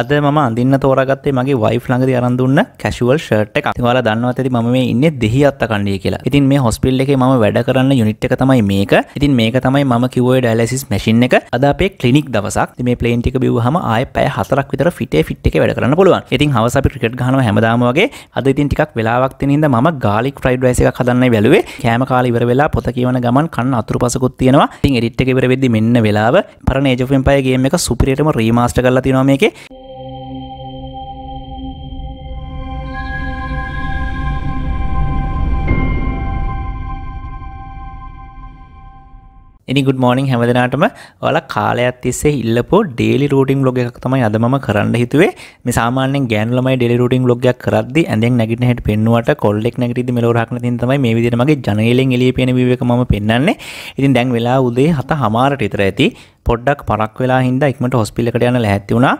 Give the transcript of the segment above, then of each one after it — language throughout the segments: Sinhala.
අද ම අඳන්න තෝරගත්තේ මගේ වයි ළඟද අරඳන්න කැශුවල් ෂට් එකක් වාල දන්නවත් ඇති ම මේ ඉන්න දෙහි අත්ත කණ්ඩිය කියලා ඉතින් මේ හොස්පිල් එක ම වැඩ කරන්න යුනිට් එක තමයි මේක ඉතින් මේක තමයි ම කිවෝ ඩලසිස් මැසින් එක අද අපේ කලිනික් දවසක් මේ පලේන්ටික බිවහම ආය පෑ හතරක් විතර ෆිටේ ෆිට් එක වැඩ කරන්න පුළුවන් ඉතින් හවස අපි ක්‍රිකට් ගහන හැමදාම වගේ අද ඉතින් ටිකක් වෙලාවක්තිනින්ද ම ගාලික් ෆ්‍රයිඩ් රයිස එක හදන්න බැලුවේ කෑම කාල ඉවර වෙලා පොත කියවන ගමන් කන්න අතුරු පසකුත් තියෙනවා ඉතින් එඩිට් එක ඉවර වෙද්දි මෙන්න වෙලාව පරණ ඒජෝෆිම් පයගේ එක සුපිරියටම රීමාස්ට කරලා තියෙනවා මේකේ ඉනි ගුඩ් මෝනිින් හැමදනාටම ඔල කාලයක් තිස්සේ ඉල්ලපෝ ඩේලි රෝටිං ලොග එකක් තමයි අද ම කරන්න හිතුවේ මසාමානෙන් ගෑන්ලමයි ඩෙලි රෝටිං ලොගයක් කරද ඇඳෙන් නැගට හැට පෙන්නුවට කොල්ලෙක් නැගටති මෙලෝරක්න තමයි මේ විදිරමගේ ජනලෙන් එලිය පෙන වක ම පෙන්න්නේ ඉතින් දැන් වෙලා උදේ හත හමාරට ඉතර ඇති පොඩ්ඩක් පරක් වෙලා හින්දා ඉක්මට හොස්පිටල් එකට යන්න ලැහැත්ති වුණා.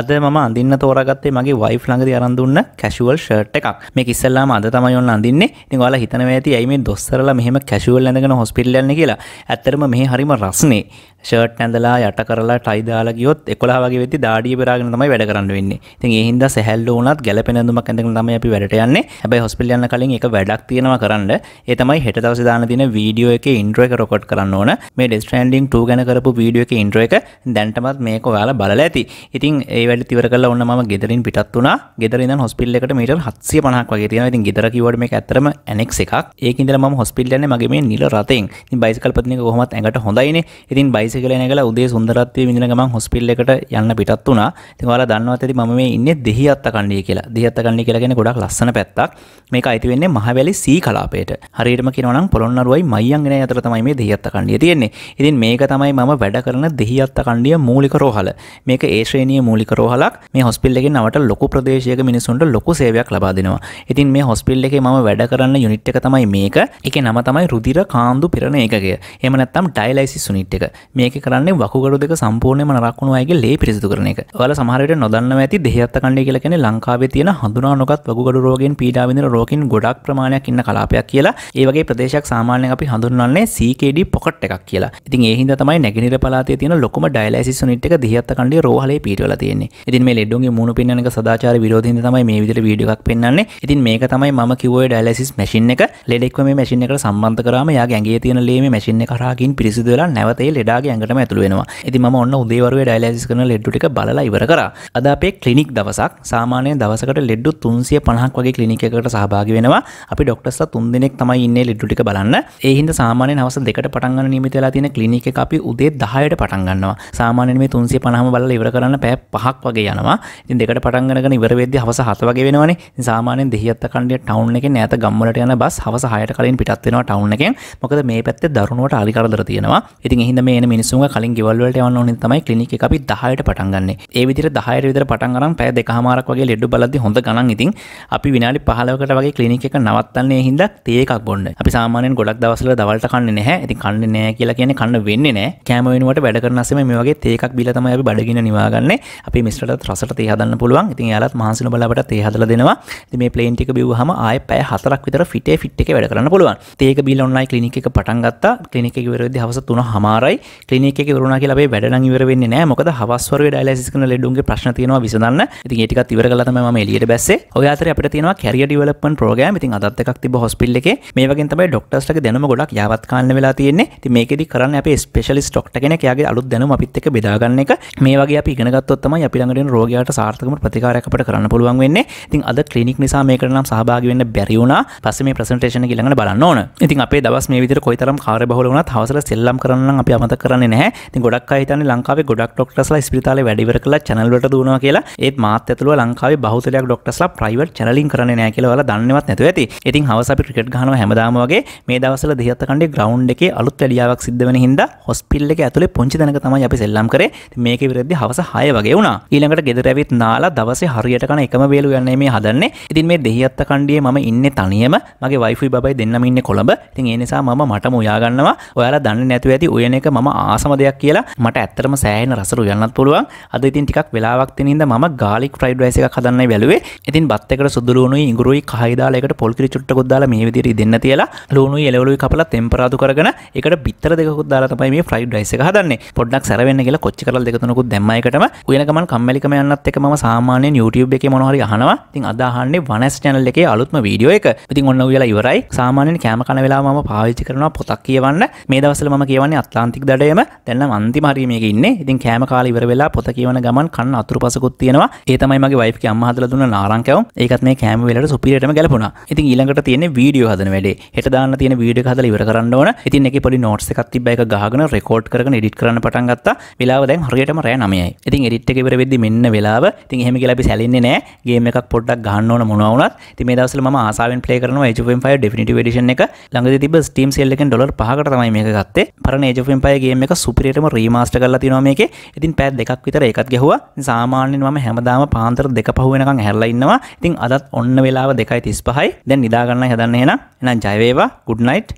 අද මම අඳින්න තෝරාගත්තේ මගේ වයිෆ් ළඟදී අරන් දුන්න කැෂුවල් ෂර්ට් එකක්. මේක ඉස්සෙල්ලාම අද තමයි ඔන්න අඳින්නේ. ඉතින් ඔයාලා හිතනවා ඇති ඇයි මේ දොස්තරලා මෙහෙම කැෂුවල් ඇඳගෙන හොස්පිටල් යන්නේ කියලා. ඇත්තටම මෙහි හරිම රස්නේ. ෂර්ට් ඇඳලා යට කරලා ටයි දාලා ගියොත් 11 වගේ වෙද්දි දාඩිය පෙරාගෙන තමයි වැඩ කරන්න වෙන්නේ. ඉතින් ඒ හින්දා සැහැල්ලු වුණත් ගැළපෙන ඇඳුමක් ඇඳගෙන තමයි අපි වැඩට යන්නේ. හැබැයි හොස්පිටල් යන්න කලින් එක වැඩක් තියෙනවා කරන්න. ඒ තමයි හෙට දවසේ දාන දින වීඩියෝ එකේ ඉන්ට්‍රෝ එක රෙකෝඩ් කරන්න ඕන. මේ ඩෙස්ට්‍රෑන්ඩින් 2 ගැන කරපු වීඩියෝ එක ඉන්ට්‍ර එක දැන්ටමත් මේක ඔයාලා බලලා ඇති ඉතින් ඒ වැඩ තිවර කළා ඔන්න මම ගෙදරින් පිටත් වුණා ගෙදර ඉඳන් හොස්පිටල් එකට මීටර් 750ක් වගේ තියෙනවා ඉතින් ගෙදර කිව්වට මේක ඇත්තටම ඇනෙක්ස් එකක් ඒක ඉඳලා මම හොස්පිටල් යන්නේ මගේ මේ නිල රතෙන් ඉතින් බයිසිකල් පදින එක කොහොමත් ඇඟට හොඳයිනේ ඉතින් බයිසිකල් එන ගලා උදේ සුන්දරත්වය විඳින ගමන් හොස්පිටල් එකට යන්න පිටත් වුණා ඉතින් ඔයාලා දන්නවත් ඇති මම මේ ඉන්නේ දෙහිඅත්ත කණ්ඩිය කියලා දෙහිඅත්ත කණ්ඩිය කියලා කියන්නේ ගොඩක් ලස්සන පැත්තක් මේක අයිති වෙන්නේ මහවැලි සී කලාපයට හරියටම කියනවා නම් පොළොන්නරුවයි මයියංගනය අතර තමයි මේ දෙහිඅත්ත කණ්ඩිය තියෙන්නේ ඉතින් මේක තමයි මම වැඩ කරන කරන දෙහිත් අකණ්ඩිය මූලික රෝහල මේක ඒශ්‍රේණිය මූලික රෝහලක් මේ හොස්පිල් එකෙන් නවට ලොකු ප්‍රදේශයක මිනිසුන්ට ලොකු සේවයක් ලබා දෙනවා ඉතින් මේ හොස්පිල් එකේ මම වැඩ කරන්න යුනිට් එක තමයි මේක එක නම තමයි රුදිර කාන්දු පිරණ ඒකය එම නැත්තම් ඩයිලයිසි සුනිට් එක මේක කරන්නේ වකුගඩු දෙක සම්පූර්ණයම නරක්ුණු අයගේ ලේ පිරිසිදු කරන එක ඔයාලා සමහරට නොදන්න ඇති දෙහිත් අකණ්ඩිය කියලා කියන්නේ ලංකාවේ තියෙන හඳුනා නොගත් වකුගඩු රෝගයෙන් පීඩා විඳින රෝගීන් ගොඩක් ප්‍රමාණයක් ඉන්න කලාපයක් කියලා ඒ වගේ ප්‍රදේශයක් සාමාන්‍යයෙන් අපි හඳුන්වන්නේ CKD පොකට් එකක් කියලා. ඉතින් ඒ හින්දා තමයි නැගෙනහිර පළාත පත තින ලොකම ඩයිලසි නිට එක දිහත්ත කණඩ රෝහල පිටල තියන්නේ ඉතින් මේ ලෙඩුගේ මුණු පින්නක සදාචාර විරෝධින් තමයි මේ විදිර වීඩියක් පෙන්න්නේ ඉතින් මේක තමයි ම කිවෝ ඩයිලසිස් මැසින් එක ලෙඩෙක්ව මේ මැසින් එකට සම්බන්ධ කරම යා ගැගේ තියෙන ලේ මැසින් කරාගින් පිරිසිදුවලා නැවතේ ලෙඩාගේ ඇඟට ඇතුළුවෙනවා ඉති ම ඔන්න උදේවරුව ඩයිලසිස් කරන ලෙඩ්ඩුටික බල ඉවර කර අද අපේ කලිනික් දවසක් සාමානය දවසකට ලෙඩ්ඩු තුන්සිය පණහක් වගේ කලිනිකට සහභාගි වෙනවා අපි ඩොක්ටස්ස තුන්දෙනෙක් තමයි ඉන්න ලෙඩ්ඩුටික බලන්න ඒහින්ද සාමානය හවස දෙකට පටන්ගන්න නිමිතලා තියෙන කලිනික අපි උදේ දහයට පටන් ගන්නවා සාමාන්‍යයෙන් මේ 350ම බලලා ඉවර කරන්න පැය 5ක් වගේ යනවා. ඉතින් දෙකට පටන් ගන්නගෙන ඉවර වෙද්දී හවස 7 වගේ වෙනවනේ. ඉතින් සාමාන්‍යයෙන් දෙහිඅත්ත කණ්ඩිය ටවුන් එකේ නැත ගම්වලට යන බස් හවස 6ට කලින් පිටත් වෙනවා ටවුන් එකෙන්. මොකද මේ පැත්තේ දරුණුවට අලි කරදර තියෙනවා. ඉතින් එහින්ද මේ එන මිනිස්සුන්ගේ කලින් ගෙවල් වලට යවන්න ඕනේ තමයි ක්ලිනික් එක අපි 10ට පටන් ගන්නෙ. ඒ විදිහට 10ට විතර පටන් අරන් පැය දෙකහමාරක් වගේ ලෙඩ බලද්දී හොඳ ගණන් ඉතින් අපි විනාඩි 15කට වගේ ක්ලිනික් එක නවත්තන්නේ හින්දා තේ එකක් බොන්න. අපි සාමාන්‍යයෙන් ගොඩක් දවස්වල දවල්ට කන්නේ නැහැ. ඉතින් කන්නේ නැහැ කියලා කියන්නේ කන්න වෙන්නේ නැහැ. කෑම වෙනුවට වැඩ කරනසම මේ වගේ තේකක් බිල තමයි අපි බඩගින්න නිවාගන්න අපි මිස්ටරට රසට තේ හදන්න පුළුවන් ඉතින් යාලත් මහන්සින බලවට තේ හදලා දෙනවා ඉතින් මේ ප්ලේන් ටික බිව්වහම ආයෙ පැය 4ක් විතර ෆිටේ ෆිට් එකේ වැඩ කරන්න පුළුවන් තේක බිල ඔන්ලයින් ක්ලිනික් එක පටන් ගත්තා ක්ලිනික් එක ඉවර වෙද්දී හවස 3:00මාරයි ක්ලිනික් එක ඉවර වුණා කියලා අපි වැඩ නම් ඉවර වෙන්නේ නැහැ මොකද හවස් වරුවේ ඩයලයිසිස් කරන ලෙඩුන්ගේ ප්‍රශ්න තියෙනවා විසඳන්න ඉතින් ඒ ටිකත් ඉවර කළා තමයි මම එළියට බැස්සේ ඔය අතරේ අපිට තියෙනවා කැරියර් ඩෙවලොප්මන්ට් ප්‍රෝග්‍රෑම් ඉතින් අදත් එකක් තිබ්බ හොස්පිටල් එකේ මේ වගේ තමයි ඩොක්ටර්ස්ලගේ දැනුම ගොඩක් යාවත් කාන්න වෙලා තියෙන්නේ ඉතින් මේකෙදි කරන්න අපේ ස්පෙෂලිස්ට් ඩොක්ටර් කෙනෙක් යාගේ අලුත් දැනුම අපිත් එක බෙදාගන්න එක මේ වගේ අපි ඉගෙනගත්තොත්තම අපිළඟට රෝගයාට සාර්ථකම ප්‍රතිකාරයක් අපට කරන්න පුළුවන් වෙන්නේ ඉතින් අද ක්ලිනික් නිසා මේකට නම් සහභාගි වෙන්න බැරි වුණා පස්සේ මේ ප්‍රසන්ටේෂන් එක ඊළඟට බලන්න ඕන ඉතින් අපේ දවස් මේ විදිහට කොයිතරම් කාර්යබහුල වුණත් හවසට සෙල්ලම් කරන්න අපි අමතක කරන්නේ නැහැ ඉතින් ගොඩක් අය හිතන්නේ ලංකාවේ ගොඩක් ඩොක්ටර්ස්ලා ස්පිරිතාලේ වැඩිවර කරලා channelවලට දුවනවා කියලා ඒත් මාත් ඇතුළුව ලංකාවේ බහුතරයක් ඩොක්ටර්ස්ලා ප්‍රයිවට් channeling කරන්නේ නැහැ කියලා ඔයාලා දන්නේවත් නැතුව ඇති ඉතින් හවස අපි ක්‍රිකට් ගහනවා හැමදාම වගේ මේ දවස්වල දෙහිඅත්ත කණ්ඩේ ග්‍රවුන්ඩ් එකේ අලුත් වැඩියාවක් සිද්ධ වෙන හින්දා හොස්පිටල් එක ඇතුලේ පුංචි දැනක තමයි අපි සෙල්ලම් කරේ මේක විරද්ධ හවස හය වගේ වුණා ඊළඟට ගෙදරැවිත් නාලා දවසේ හරියට කන එකම වේලු යන්නේ මේ හදන්නේ ඉතින් මේ දෙහිඅත්ත කණ්ඩියේ මම ඉන්නේ තනියම මගේ වයිෆුයි බබයි දෙන්නම ඉන්නේ කොළඹ ඉතින් ඒ නිසා මම මටම උයාගන්නවා ඔයාලා දන්නේ නැතුව ඇති උයන එක මම ආසම දෙයක් කියලා මට ඇත්තටම සෑහෙන රසරු යන්නත් පුළුවන් අද ඉතින් ටිකක් වෙලාවක් තිනින්ද මම ගාලික් ෆ්‍රයිඩ් රයිස් එකක් හදන්න බැලුවේ ඉතින් බත් එකට සුදු ලුණුයි ඉඟුරුයි කහයිදාලයකට පොල්කිරි චුට්ටකුත් දාලා මේ විදිහට ඉදෙන්න තියලා ලුණුයි එළවලුයි කපලා තෙම්පරාදු කරගෙන ඒකට බිත්තර දෙකකුත් දාලා තමයි මේ ෆ්‍රයිඩ් රයිස් එක හදන්නේ කරන්නේ පොඩ්ඩක් සැරවෙන්න කියලා කොච්චි කරල් දෙකතුනකුත් දැම්මයිකටම උයන ගමන් කම්මැලිකම යන්නත් එක මම සාමාන්‍යයෙන් YouTube එකේ මොනවහරි අහනවා ඉතින් අද අහන්නේ වනස් channel එකේ අලුත්ම වීඩියෝ එක ඉතින් ඔන්න උයලා ඉවරයි සාමාන්‍යයෙන් කෑම කන වෙලාව මම පාවිච්චි කරනවා පොතක් කියවන්න මේ දවස්වල මම කියවන්නේ අත්ලාන්තික් දඩයම දැන් නම් අන්තිම හරිය මේක ඉන්නේ ඉතින් කෑම කාලේ ඉවර වෙලා පොත කියවන ගමන් කන්න අතුරුපසකුත් තියෙනවා ඒ තමයි මගේ වයිෆ් ගේ අම්මා හදලා දුන්න නාරංකයෝ ඒකත් මේ කෑම වෙලට සුපිරියටම ගැලපුණා ඉතින් ඊළඟට තියෙන්නේ වීඩියෝ හදන වැඩේ හෙට දාන්න තියෙන වීඩියෝ එක හදලා ඉවර කරන්න ඕන ඉතින් එකේ පොඩි නෝට්ස් එකක් තිබ්බා එක ගහගෙන රෙකෝඩ් කරගෙන එඩිට් කරන්න පටන් ගත්තා වෙලාව දැන් හරියටම රෑ නමයයි ඉතින් එඩිට් එක ඉවර වෙද්දි මෙන්න වෙලාව ඉතින් එහෙම කියලා අපි සැලෙන්නේ නැහැ ගේම් එකක් පොඩ්ඩක් ගහන්න ඕන මොනවා වුණත් ඉතින් මේ දවස්වල මම ආසාවෙන් ප්ලේ කරනවා Age of Empires Definitive Edition එක ළඟදී තිබ්බ Steam sale එකෙන් ඩොලර් 5කට තමයි මේක ගත්තේ පරණ Age of Empires ගේම් එක සුපිරියටම රීමාස්ටර් කරලා තියෙනවා මේකේ ඉතින් පැය දෙකක් විතර එකත් ගැහුවා සාමාන්‍යයෙන් මම හැමදාම පාන්දර දෙක පහ වෙනකන් හැරලා ඉන්නවා ඉතින් අදත් ඔන්න වෙලාව 2:35යි දැන් නිදාගන්න හදන්න එහෙනම් එහෙනම් ජය වේවා good night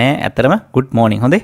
නෑ ඇත්තරම good morning හොඳේ